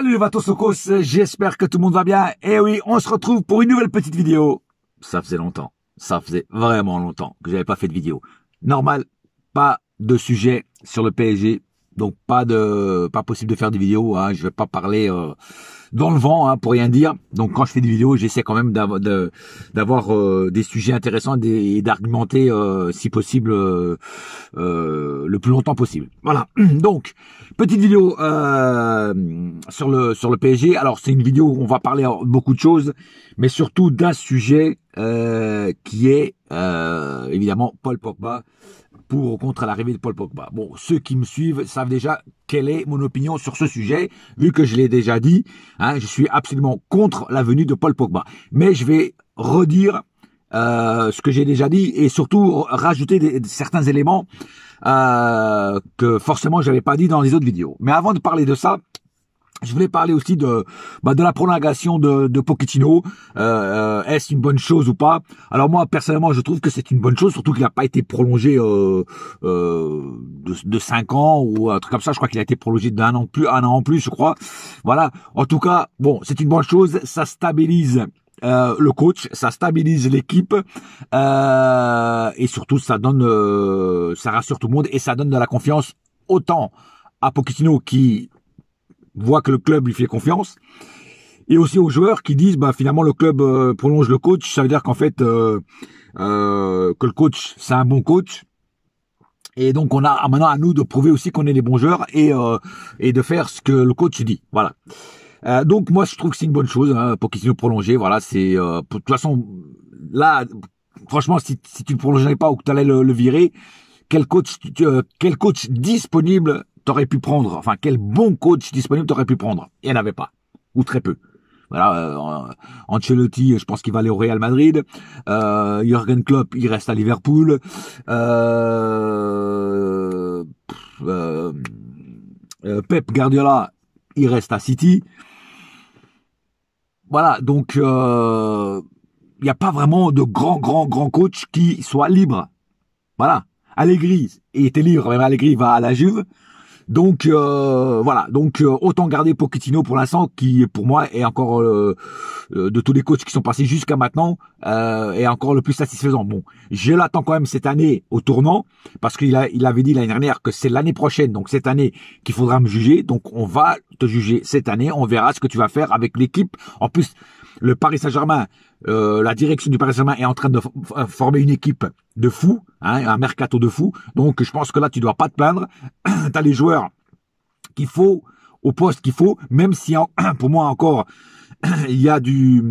Salut les Vatosokos, j'espère que tout le monde va bien. Et eh oui, on se retrouve pour une nouvelle petite vidéo. Ça faisait longtemps, ça faisait vraiment longtemps que j'avais pas fait de vidéo. Normal, pas de sujet sur le PSG donc pas de pas possible de faire des vidéos. Hein. Je vais pas parler euh, dans le vent hein, pour rien dire. Donc quand je fais des vidéos, j'essaie quand même d'avoir de, euh, des sujets intéressants et d'argumenter euh, si possible le plus longtemps possible. Voilà. Donc petite vidéo sur le sur le PSG. Alors c'est une vidéo où on va parler beaucoup de choses, mais surtout d'un sujet qui est évidemment Paul Pogba pour ou contre l'arrivée de Paul Pogba. Bon, ceux qui me suivent savent déjà quelle est mon opinion sur ce sujet, vu que je l'ai déjà dit, hein, je suis absolument contre la venue de Paul Pogba. Mais je vais redire euh, ce que j'ai déjà dit et surtout rajouter certains éléments euh, que forcément je n'avais pas dit dans les autres vidéos. Mais avant de parler de ça, je voulais parler aussi de bah de la prolongation de, de Pochettino. Euh, euh Est-ce une bonne chose ou pas Alors moi personnellement, je trouve que c'est une bonne chose, surtout qu'il n'a pas été prolongé euh, euh, de, de 5 ans ou un truc comme ça. Je crois qu'il a été prolongé d'un an plus, un an en plus, je crois. Voilà. En tout cas, bon, c'est une bonne chose. Ça stabilise euh, le coach, ça stabilise l'équipe euh, et surtout ça donne, euh, ça rassure tout le monde et ça donne de la confiance autant à Pochettino qui voit que le club lui fait confiance. Et aussi aux joueurs qui disent, bah finalement le club euh, prolonge le coach, ça veut dire qu'en fait euh, euh, que le coach c'est un bon coach. Et donc on a ah, maintenant à nous de prouver aussi qu'on est des bons joueurs et et de faire ce que le coach dit. Voilà. donc moi je trouve que c'est une bonne chose hein, pour qu'ils prolongé. Voilà, c'est de toute façon là franchement, si, tu ne prolongerais pas ou que tu allais le, virer, quel coach, quel coach disponible t'aurais pu prendre Enfin, quel bon coach disponible t'aurais pu prendre Il n'y en avait pas, ou très peu. Voilà, euh, Ancelotti, je pense qu'il va aller au Real Madrid. Euh, Jürgen Klopp, il reste à Liverpool. Euh, euh, Pep Guardiola, il reste à City. Voilà, donc il n'y a pas vraiment de grand, grand, grand coach qui soit libre. Voilà. Allegri était libre, mais Allegri va à la Juve. Donc euh, voilà, donc euh, autant garder Pochettino pour l'instant, qui pour moi est encore euh, de tous les coachs qui sont passés jusqu'à maintenant est encore le plus satisfaisant. Bon, je l'attends quand même cette année au tournant parce qu'il a, il avait dit l'année dernière que c'est l'année prochaine, donc cette année qu'il faudra me juger. Donc on va te juger cette année, on verra ce que tu vas faire avec l'équipe. En plus, le Paris Saint-Germain, euh, la direction du Paris Saint-Germain est en train de former une équipe de fous, hein, un mercato de fous. Donc je pense que là, tu dois pas te plaindre. tu as les joueurs qu'il faut, au poste qu'il faut, même si pour moi encore, il y a du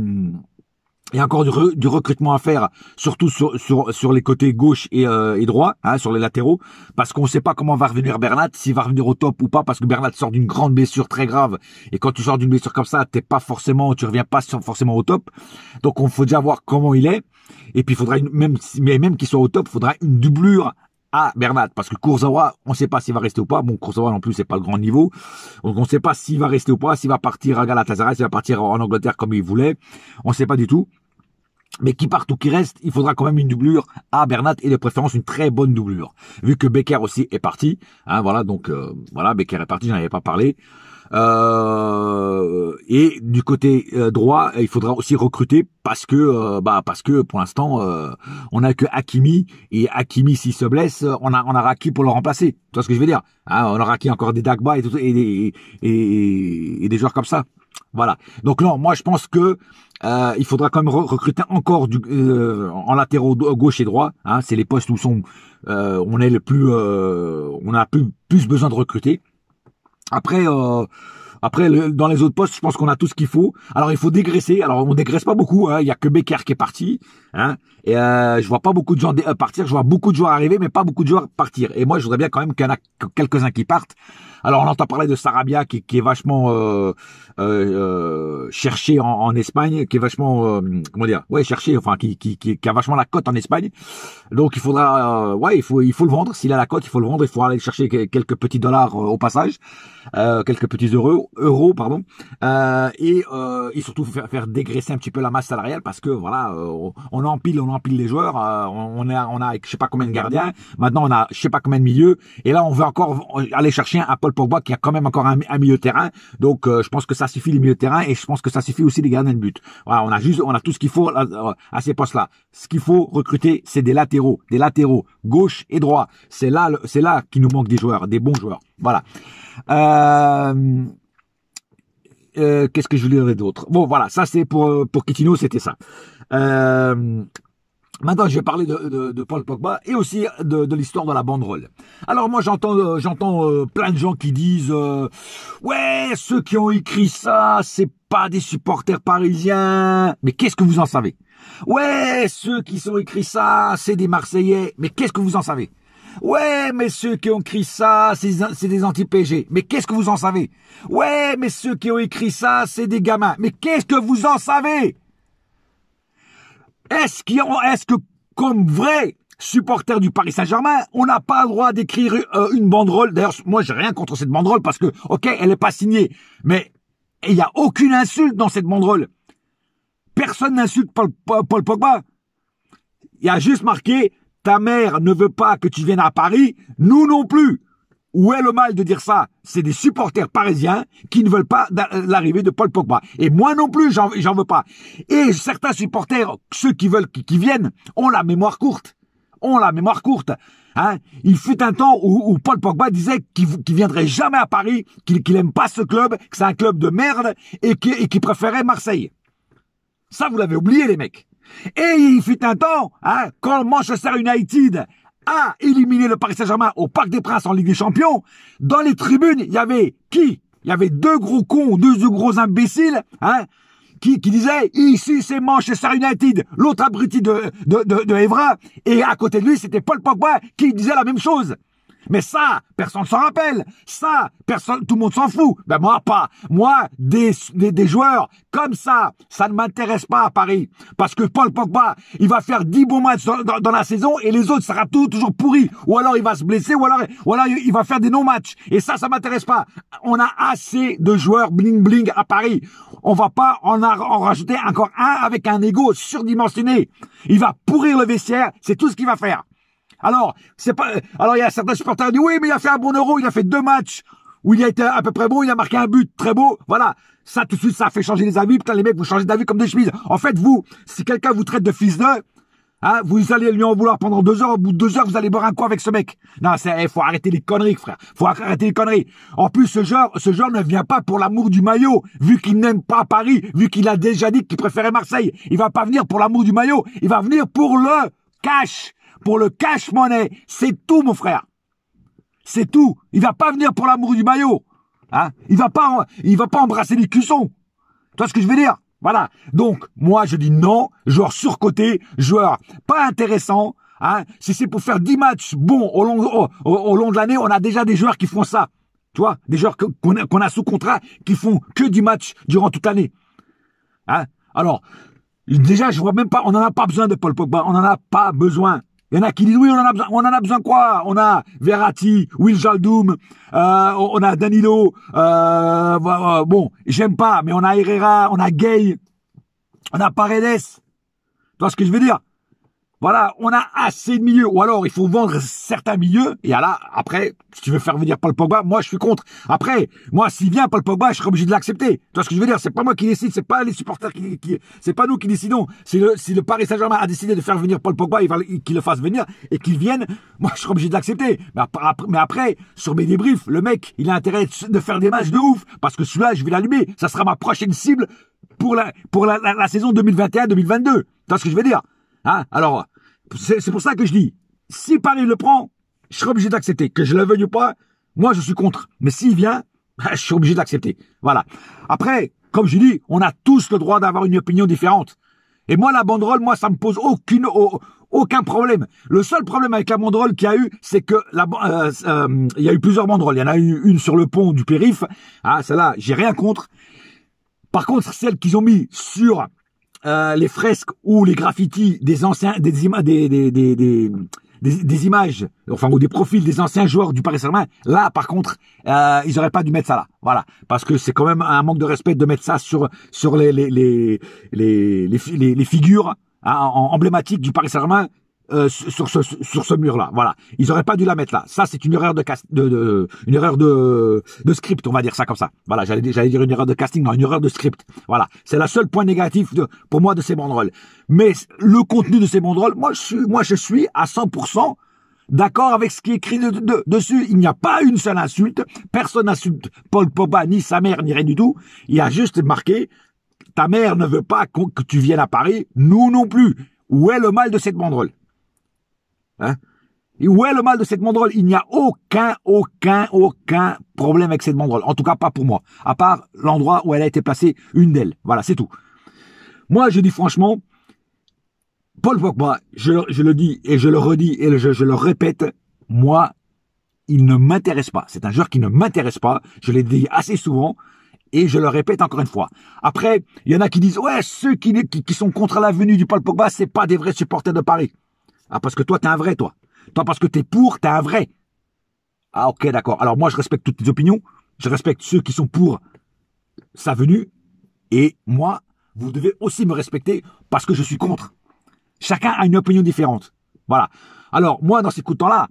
il y a encore du, recrutement à faire, surtout sur, sur, sur les côtés gauche et, euh, et droit, hein, sur les latéraux, parce qu'on ne sait pas comment va revenir Bernat, s'il va revenir au top ou pas, parce que Bernat sort d'une grande blessure très grave. Et quand tu sors d'une blessure comme ça, t'es pas forcément, tu reviens pas forcément au top. Donc on faut déjà voir comment il est. Et puis il faudra même, mais même qu'il soit au top, il faudra une doublure à Bernat parce que Kurzawa on ne sait pas s'il va rester ou pas bon Kurzawa non plus c'est pas le grand niveau donc on ne sait pas s'il va rester ou pas s'il va partir à Galatasaray s'il va partir en Angleterre comme il voulait on ne sait pas du tout mais qui part ou qui reste, il faudra quand même une doublure à ah, Bernat et de préférence une très bonne doublure. Vu que Becker aussi est parti, hein, voilà donc euh, voilà Becker est parti, j'en avais pas parlé. Euh, et du côté euh, droit, il faudra aussi recruter parce que bah parce que pour l'instant on n'a que Hakimi et Hakimi s'il se blesse, on a on aura acquis pour le remplacer. Tu vois ce que je veux dire hein, On aura acquis encore des Dagba et, et des joueurs comme ça. Voilà. Donc non, moi je pense que euh, il faudra quand même recruter encore du, euh, en latéraux gauche et droit. Hein. c'est les postes où sont, euh, on est le plus, on a plus, plus besoin de recruter. Après, après, le, dans les autres postes, je pense qu'on a tout ce qu'il faut. Alors, il faut dégraisser. Alors, on dégraisse pas beaucoup. Hein. Il y a que Becker qui est parti. Hein. Et euh, je vois pas beaucoup de gens euh, partir. Je vois beaucoup de joueurs arriver, mais pas beaucoup de joueurs partir. Et moi, je voudrais bien quand même qu'il y en a quelques-uns qui partent. Alors, on entend parler de Sarabia qui, qui est vachement euh, euh, euh cherché en, en, Espagne, qui est vachement euh, comment dire, ouais, cherché, enfin, qui, qui, qui, a vachement la cote en Espagne. Donc, il faudra, ouais, il faut, il faut le vendre. S'il a la cote, il faut le vendre. Il faut aller chercher quelques petits dollars au passage, quelques petits euros euros, pardon, euh, et, euh, et, surtout faire, dégraisser un petit peu la masse salariale parce que voilà, euh, on empile, on empile les joueurs, euh, on, a, on a je sais pas combien de gardiens, maintenant on a je sais pas combien de milieux, et là on veut encore aller chercher un Paul Pogba qui a quand même encore un, milieu terrain, donc je pense que ça suffit les milieux de terrain et je pense que ça suffit aussi les gardiens de but. Voilà, on a juste, on a tout ce qu'il faut à, ces postes-là. Ce qu'il faut recruter, c'est des latéraux, des latéraux, gauche et droit. C'est là, c'est là qu'il nous manque des joueurs, des bons joueurs. Voilà. Euh, euh, qu'est-ce que je voulais d'autre Bon, voilà, ça c'est pour euh, pour Kitino, c'était ça. Euh, maintenant, je vais parler de, Paul Pogba et aussi de, l'histoire de la banderole. Alors moi, j'entends, j'entends plein de gens qui disent ouais, ceux qui ont écrit ça, c'est pas des supporters parisiens. Mais qu'est-ce que vous en savez Ouais, ceux qui ont écrit ça, c'est des Marseillais. Mais qu'est-ce que vous en savez Ouais, mais ceux qui ont écrit ça, c'est des anti-PG. Mais qu'est-ce que vous en savez Ouais, mais ceux qui ont écrit ça, c'est des gamins. Mais qu'est-ce que vous en savez Est-ce est que, comme vrai supporter du Paris Saint-Germain, on n'a pas le droit d'écrire euh, une banderole. D'ailleurs, moi, j'ai rien contre cette banderole parce que, ok, elle n'est pas signée. Mais il n'y a aucune insulte dans cette banderole. Personne n'insulte Paul, Paul Pogba. Il y a juste marqué ta mère ne veut pas que tu viennes à Paris, nous non plus. Où est le mal de dire ça C'est des supporters parisiens qui ne veulent pas l'arrivée de Paul Pogba. Et moi non plus, j'en veux pas. Et certains supporters, ceux qui veulent, qui, viennent, ont la mémoire courte ont la mémoire courte. Hein. Il fut un temps où, Paul Pogba disait qu'il ne viendrait jamais à Paris, qu'il n'aime aime pas ce club, que c'est un club de merde et qu'il préférait Marseille. Ça, vous l'avez oublié, les mecs. Et il fut un temps hein, quand Manchester United a éliminé le Paris Saint-Germain au Parc des Princes en Ligue des Champions, dans les tribunes, il y avait qui Il y avait deux gros cons, deux, deux gros imbéciles, hein, qui, disaient « Ici, c'est Manchester United », l'autre abruti de, de, de, de Evra, et à côté de lui, c'était Paul Pogba qui disait la même chose. Mais ça, personne ne s'en rappelle. Ça, personne, tout le monde s'en fout. Ben moi pas. Moi, des, des, joueurs comme ça, ça ne m'intéresse pas à Paris. Parce que Paul Pogba, il va faire 10 bons matchs dans, la saison et les autres, ça sera toujours pourri. Ou alors il va se blesser, ou alors, ou il va faire des non-matchs. Et ça, ça m'intéresse pas. On a assez de joueurs bling-bling à Paris. On va pas en, en rajouter encore un avec un ego surdimensionné. Il va pourrir le vestiaire, c'est tout ce qu'il va faire. Alors, c'est pas, euh, alors il y a certains supporters qui disent, oui, mais il a fait un bon euro, il a fait deux matchs où il a été à peu près bon, il a marqué un but très beau, voilà. Ça, tout de suite, ça fait changer les avis. Putain, les mecs, vous changez d'avis comme des chemises. En fait, vous, si quelqu'un vous traite de fils de, hein, vous allez lui en vouloir pendant deux heures. Au bout de deux heures, vous allez boire un coup avec ce mec. Non, c'est, eh, faut arrêter les conneries, frère. Faut arrêter les conneries. En plus, ce genre, ce genre ne vient pas pour l'amour du maillot. Vu qu'il n'aime pas Paris, vu qu'il a déjà dit qu'il préférait Marseille, il va pas venir pour l'amour du maillot. Il va venir pour le cash pour le cash-money. C'est tout, mon frère. C'est tout. Il va pas venir pour l'amour du maillot. Hein il va pas, il va pas embrasser les cuissons. Tu vois ce que je veux dire Voilà. Donc moi je dis non, joueur surcoté, joueur pas intéressant. Hein si c'est pour faire 10 matchs bon, au long, au, long de l'année, on a déjà des joueurs qui font ça. Tu vois, des joueurs qu'on a, sous contrat qui font que 10 matchs durant toute l'année. Hein Alors, déjà, je vois même pas, on n'en a pas besoin de Paul Pogba, on n'en a pas besoin. Il y en a qui disent oui, on en a besoin, on en a besoin quoi On a Verratti, Will Jaldoum, euh, on a Danilo, euh, bon, j'aime pas, mais on a Herrera, on a Gay, on a Paredes. Tu vois ce que je veux dire voilà, on a assez de milieux. Ou alors, il faut vendre certains milieux. Et là, après, si tu veux faire venir Paul Pogba, moi, je suis contre. Après, moi, s'il vient Paul Pogba, je serai obligé de l'accepter. Tu vois ce que je veux dire C'est pas moi qui décide, c'est pas les supporters qui, qui c'est pas nous qui décidons. Si le, si le Paris Saint-Germain a décidé de faire venir Paul Pogba, il va qu'il le fasse venir et qu'il vienne, moi, je serai obligé de l'accepter. Mais, après, sur mes débriefs, le mec, il a intérêt de faire des matchs de ouf parce que celui-là, je vais l'allumer. Ça sera ma prochaine cible pour la, pour saison 2021-2022. Tu vois ce que je veux dire hein? Alors, c'est pour ça que je dis, si Paris le prend, je serai obligé d'accepter. Que je le veuille ou pas, moi je suis contre. Mais s'il vient, je suis obligé d'accepter. Voilà. Après, comme je dis, on a tous le droit d'avoir une opinion différente. Et moi, la banderole, moi, ça me pose aucune, aucun problème. Le seul problème avec la banderole qu'il y a eu, c'est que la, euh, euh, il y a eu plusieurs banderoles. Il y en a eu une sur le pont du périph. Ah, celle-là, j'ai rien contre. Par contre, celle qu'ils ont mis sur euh, les fresques ou les graffitis des anciens, des, images des, des, des, des, images, enfin ou des profils des anciens joueurs du Paris Saint-Germain, là par contre, euh, ils auraient pas dû mettre ça là, voilà, parce que c'est quand même un manque de respect de mettre ça sur sur les les les les, les, figures hein, emblématiques du Paris Saint-Germain euh, sur ce sur ce mur là. Voilà, ils auraient pas dû la mettre là. Ça c'est une erreur de, cast de, une erreur de, script, on va dire ça comme ça. Voilà, j'allais j'allais dire une erreur de casting, non, une erreur de script. Voilà, c'est le seul point négatif de, pour moi de ces banderoles. Mais le contenu de ces banderoles, moi je suis moi je suis à 100% d'accord avec ce qui est écrit dessus. Il n'y a pas une seule insulte. Personne n'insulte Paul Pogba, ni sa mère, ni rien du tout. Il y a juste marqué, ta mère ne veut pas que tu viennes à Paris, nous non plus. Où est le mal de cette banderole Hein. et où est le mal de cette mandrole Il n'y a aucun, aucun, aucun problème avec cette mandrole, En tout cas, pas pour moi. À part l'endroit où elle a été placée, une d'elle Voilà, c'est tout. Moi, je dis franchement, Paul Pogba, je, je, le dis et je le redis et je, le répète, moi, il ne m'intéresse pas. C'est un joueur qui ne m'intéresse pas. Je l'ai dit assez souvent et je le répète encore une fois. Après, il y en a qui disent, ouais, ceux qui, qui sont contre la venue du Paul Pogba, c'est pas des vrais supporters de Paris. Ah, parce que toi, t'es un vrai, toi. Toi, parce que t'es pour, t'es un vrai. Ah, ok, d'accord. Alors moi, je respecte toutes tes opinions. Je respecte ceux qui sont pour sa venue. Et moi, vous devez aussi me respecter parce que je suis contre. Chacun a une opinion différente. Voilà. Alors, moi, dans ces coups de temps-là,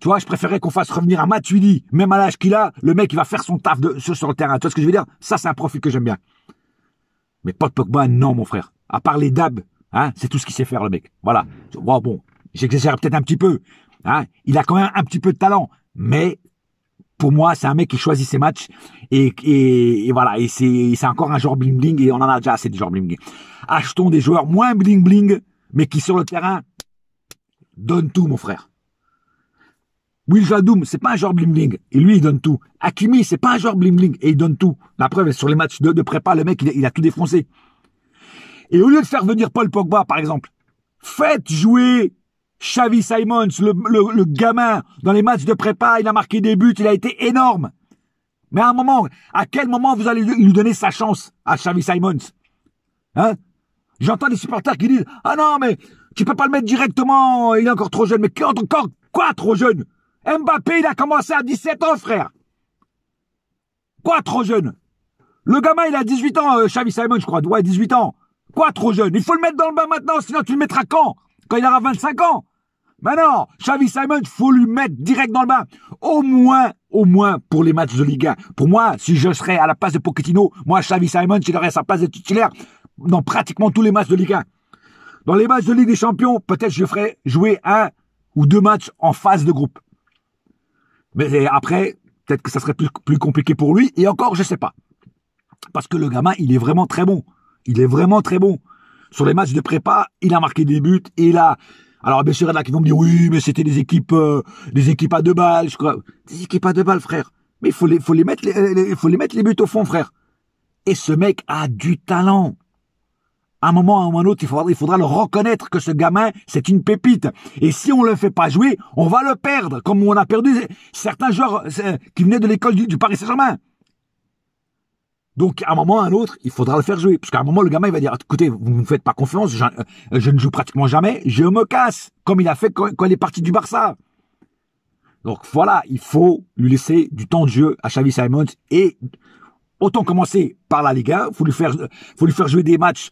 tu vois, je préférais qu'on fasse revenir à Matuidi, même à l'âge qu'il a, le mec, il va faire son taf de, sur, le terrain. Tu vois ce que je veux dire Ça, c'est un profil que j'aime bien. Mais pas de Pogba, non, mon frère. À part les dabs, hein, c'est tout ce qu'il sait faire, le mec. Voilà. vois bon, j'exagère peut-être un petit peu. Hein. Il a quand même un petit peu de talent, mais pour moi, c'est un mec qui choisit ses matchs et, voilà. Et c'est encore un genre bling bling et on en a déjà assez de genre bling bling. Achetons des joueurs moins bling bling, mais qui sur le terrain donnent tout, mon frère. Will Jadoum, c'est pas un genre bling bling. Et lui, il donne tout. Hakimi, c'est pas un genre bling bling. Et il donne tout. La preuve, sur les matchs de, prépa, le mec, il a tout défoncé. Et au lieu de faire venir Paul Pogba, par exemple, faites jouer Xavi Simons, le, gamin, dans les matchs de prépa, il a marqué des buts, il a été énorme. Mais à un moment, à quel moment vous allez lui donner sa chance à Xavi Simons Hein J'entends des supporters qui disent « Ah non, mais tu peux pas le mettre directement, il est encore trop jeune. » Mais encore quoi trop jeune Mbappé, il a commencé à 17 ans, frère. Quoi trop jeune Le gamin, il a 18 ans, euh, Xavi Simons, je crois. Ouais, 18 ans. Quoi trop jeune Il faut le mettre dans le bain maintenant, sinon tu le mettras quand Quand il aura 25 ans mais non, Xavi Simon, faut lui mettre direct dans le bain. Au moins, au moins pour les matchs de Ligue 1. Pour moi, si je serais à la place de Pochettino, moi, Xavi Simon, il aurait sa place de titulaire dans pratiquement tous les matchs de Ligue 1. Dans les matchs de Ligue des Champions, peut-être je ferais jouer un ou deux matchs en phase de groupe. Mais après, peut-être que ça serait plus, plus compliqué pour lui. Et encore, je sais pas. Parce que le gamin, il est vraiment très bon. Il est vraiment très bon. Sur les matchs de prépa, il a marqué des buts. Il a, alors bien sûr, il y en a qui vont me dire oui, mais c'était des équipes, euh, des équipes à deux balles, je crois. Des équipes à deux balles, frère. Mais il faut les, faut les mettre, les, faut les mettre les buts au fond, frère. Et ce mec a du talent. À un moment ou à un autre, il faudra, il faudra le reconnaître que ce gamin, c'est une pépite. Et si on le fait pas jouer, on va le perdre, comme on a perdu certains joueurs euh, qui venaient de l'école du Paris Saint-Germain. Donc, à un moment, à un autre, il faudra le faire jouer. Parce qu'à un moment, le gamin, il va dire, écoutez, vous ne me faites pas confiance, euh, je, ne joue pratiquement jamais, je me casse, comme il a fait quand, il est parti du Barça. Donc voilà, il faut lui laisser du temps de jeu à Xavi Simons et autant commencer par la Liga 1, faut lui faire, faut lui faire jouer des matchs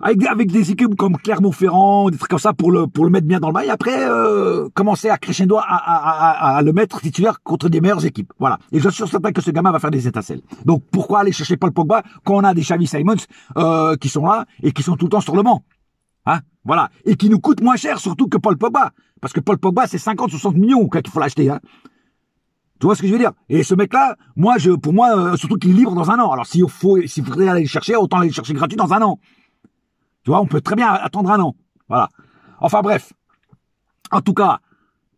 avec, avec des équipes comme Clermont-Ferrand, des trucs comme ça pour le pour le mettre bien dans le bail. Après, euh, commencer à crescendo à, à, à, le mettre titulaire contre des meilleures équipes. Voilà. Et je suis certain que ce gamin va faire des étincelles. Donc pourquoi aller chercher Paul Pogba quand on a des Chavis Simons euh, qui sont là et qui sont tout le temps sur le banc, hein Voilà. Et qui nous coûtent moins cher surtout que Paul Pogba, parce que Paul Pogba c'est 50-60 millions qu'il faut l'acheter. Hein tu vois ce que je veux dire Et ce mec-là, moi, je, pour moi, euh, surtout qu'il livre dans un an. Alors, s'il faut, s'il faudrait aller le chercher, autant aller le chercher gratuit dans un an. Tu vois, on peut très bien attendre un an. Voilà. Enfin bref. En tout cas,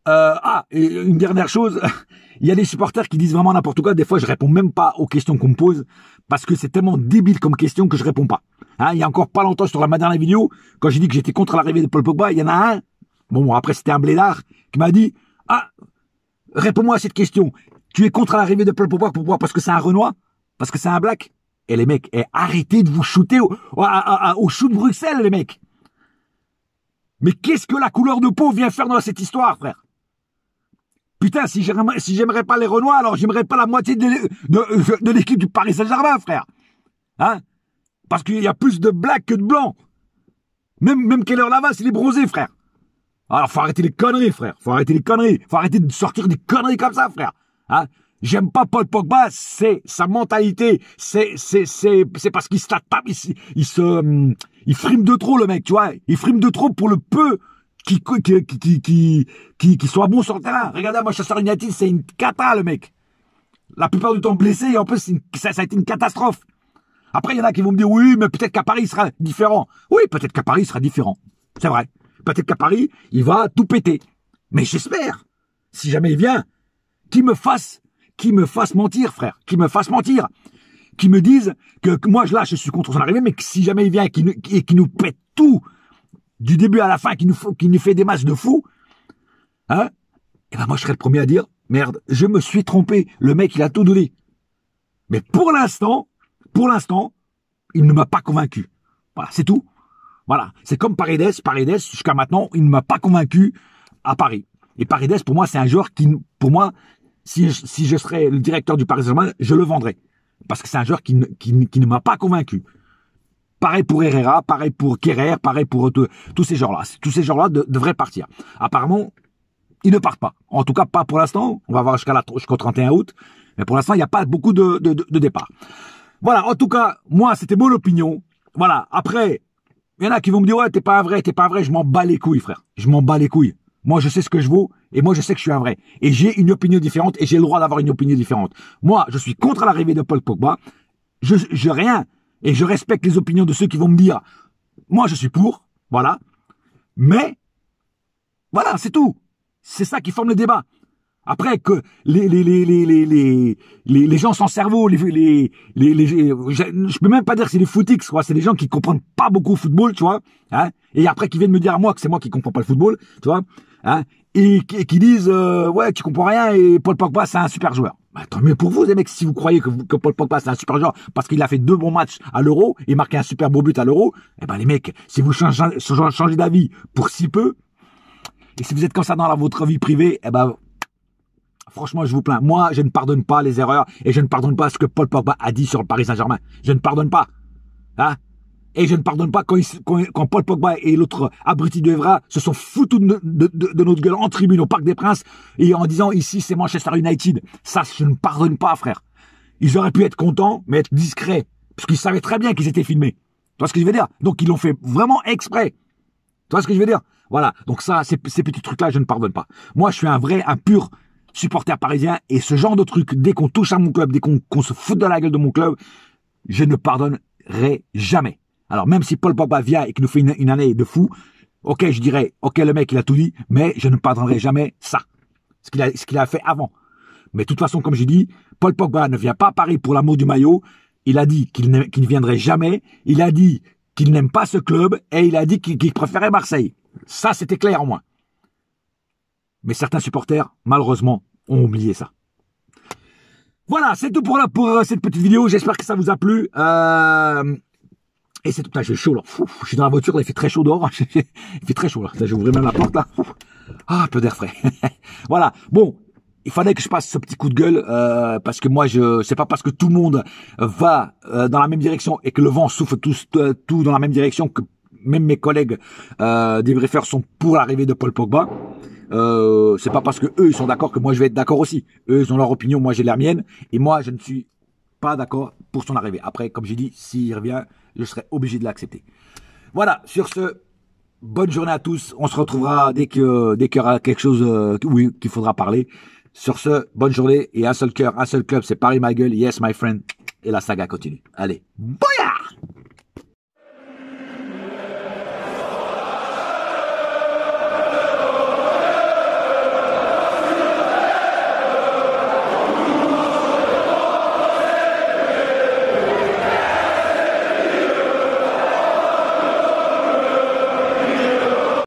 euh, ah, une dernière chose, il y a des supporters qui disent vraiment n'importe quoi. Des fois, je réponds même pas aux questions qu'on me pose parce que c'est tellement débile comme question que je réponds pas. Hein, il y a encore pas longtemps sur la ma dernière vidéo, quand j'ai dit que j'étais contre l'arrivée de Paul Pogba, il y en a un. Bon, après c'était un blédard qui m'a dit ah, réponds-moi à cette question. Tu es contre l'arrivée de Paul Pogba pourquoi Parce que c'est un Renoir, parce que c'est un Black. Et les mecs, eh, arrêtez de vous shooter au, au, de shoot Bruxelles, les mecs. Mais qu'est-ce que la couleur de peau vient faire dans cette histoire, frère Putain, si j'aimerais, pas les Renois, alors j'aimerais pas la moitié de, l'équipe du Paris Saint-Germain, frère. Hein Parce qu'il y a plus de blacks que de blancs. Même, même Keller Lavas, il est bronzé, frère. Alors, faut arrêter les conneries, frère. Faut arrêter les conneries. Faut arrêter de sortir des conneries comme ça, frère. Hein J'aime pas Paul Pogba, c'est sa mentalité, c'est c'est c'est c'est parce qu'il se tape, il, il se hum, il frime de trop le mec, tu vois, il frime de trop pour le peu qui qui qui qui qui, soit bon sur le terrain. Regardez, moi, chasseur United, c'est une cata le mec. La plupart du temps blessé et en plus ça, ça a été une catastrophe. Après, il y en a qui vont me dire oui, mais peut-être qu'à Paris il sera différent. Oui, peut-être qu'à Paris il sera différent. C'est vrai. Peut-être qu'à Paris il va tout péter. Mais j'espère, si jamais il vient, qu'il me fasse qui me fasse mentir, frère, qui me fasse mentir, qui me dise que, moi je lâche, je suis contre son arrivée, mais que si jamais il vient et qu'il nous, pète tout, du début à la fin, qu'il nous, fait des masses de fous, hein, et eh ben moi je serais le premier à dire, merde, je me suis trompé, le mec il a tout donné. Mais pour l'instant, pour l'instant, il ne m'a pas convaincu. Voilà, c'est tout. Voilà, c'est comme Paredes, Paredes jusqu'à maintenant, il ne m'a pas convaincu à Paris. Et Paredes pour moi c'est un joueur qui pour moi si je, si serais le directeur du Paris Saint-Germain, je le vendrais. Parce que c'est un joueur qui, ne, qui, ne m'a pas convaincu. Pareil pour Herrera, pareil pour Kerrer, pareil pour tous ces gens-là. Tous ces gens-là devraient partir. Apparemment, ils ne partent pas. En tout cas, pas pour l'instant. On va voir jusqu'à jusqu'au 31 août. Mais pour l'instant, il n'y a pas beaucoup de, de, de départs. Voilà. En tout cas, moi, c'était mon opinion. Voilà. Après, il y en a qui vont me dire, ouais, t'es pas un vrai, t'es pas vrai. Je m'en bats les couilles, frère. Je m'en bats les couilles. Moi, je sais ce que je vaux et moi, je sais que je suis un vrai. Et j'ai une opinion différente et j'ai le droit d'avoir une opinion différente. Moi, je suis contre l'arrivée de Paul Pogba. Je, je rien. Et je respecte les opinions de ceux qui vont me dire, moi, je suis pour. Voilà. Mais, voilà, c'est tout. C'est ça qui forme le débat. Après que les les les les les les, gens sans cerveau, les les les, je, ne peux même pas dire que c'est des footix c'est des gens qui comprennent pas beaucoup le football, tu vois, hein. Et après qui viennent me dire à moi que c'est moi qui comprends pas le football, tu vois Hein, et qui, disent euh, ouais tu comprends rien et Paul Pogba c'est un super joueur. Bah, tant mieux pour vous les mecs si vous croyez que, Paul Pogba c'est un super joueur parce qu'il a fait deux bons matchs à l'Euro et marqué un super beau but à l'Euro. et eh ben les mecs si vous changez, d'avis pour si peu et si vous êtes comme ça dans votre vie privée et eh ben Franchement, je vous plains. Moi, je ne pardonne pas les erreurs et je ne pardonne pas ce que Paul Pogba a dit sur le Paris Saint-Germain. Je ne pardonne pas. Hein et je ne pardonne pas quand, Paul Pogba et l'autre abruti de Evra se sont foutus de, notre gueule en tribune au Parc des Princes et en disant ici c'est Manchester United. Ça, je ne pardonne pas, frère. Ils auraient pu être contents, mais être discrets. Parce qu'ils savaient très bien qu'ils étaient filmés. Tu vois ce que je veux dire Donc ils l'ont fait vraiment exprès. Tu vois ce que je veux dire Voilà. Donc ça, ces, petits trucs-là, je ne pardonne pas. Moi, je suis un vrai, un pur supporter parisien et ce genre de truc, dès qu'on touche à mon club, dès qu'on se fout de la gueule de mon club, je ne pardonnerai jamais. Alors même si Paul Pogba vient et qu'il nous fait une, année de fou, ok, je dirais, ok, le mec, il a tout dit, mais je ne pardonnerai jamais ça. Ce qu'il a, ce qu'il a fait avant. Mais de toute façon, comme j'ai dit, Paul Pogba ne vient pas à Paris pour l'amour du maillot. Il a dit qu'il ne, ne, viendrait jamais. Il a dit qu'il n'aime pas ce club et il a dit qu'il préférait Marseille. Ça, c'était clair au moins. Mais certains supporters, malheureusement, ont oublié ça. Voilà, c'est tout pour là pour euh, cette petite vidéo. J'espère que ça vous a plu. Euh, c'est tout à j'ai chaud là. je suis dans la voiture, il fait très chaud dehors. il fait très chaud là. j'ai ouvert même la porte là. Ah, un peu d'air frais. voilà. Bon, il fallait que je passe ce petit coup de gueule euh, parce que moi je c'est pas parce que tout le monde va euh, dans la même direction et que le vent souffle tout euh, tout dans la même direction que même mes collègues euh, débriefeurs sont pour l'arrivée de Paul Pogba. c'est pas parce que eux ils sont d'accord que moi je vais être d'accord aussi. Eux ils ont leur opinion, moi j'ai la mienne et moi je ne suis pas d'accord pour son arrivée. Après, comme j'ai dit, s'il revient, je serai obligé de l'accepter. Voilà, sur ce, bonne journée à tous. On se retrouvera dès que dès qu'il y aura quelque chose euh, oui, qu'il faudra parler. Sur ce, bonne journée et un seul cœur, un seul club, c'est Paris ma gueule, yes my friend. Et la saga continue. Allez, boyard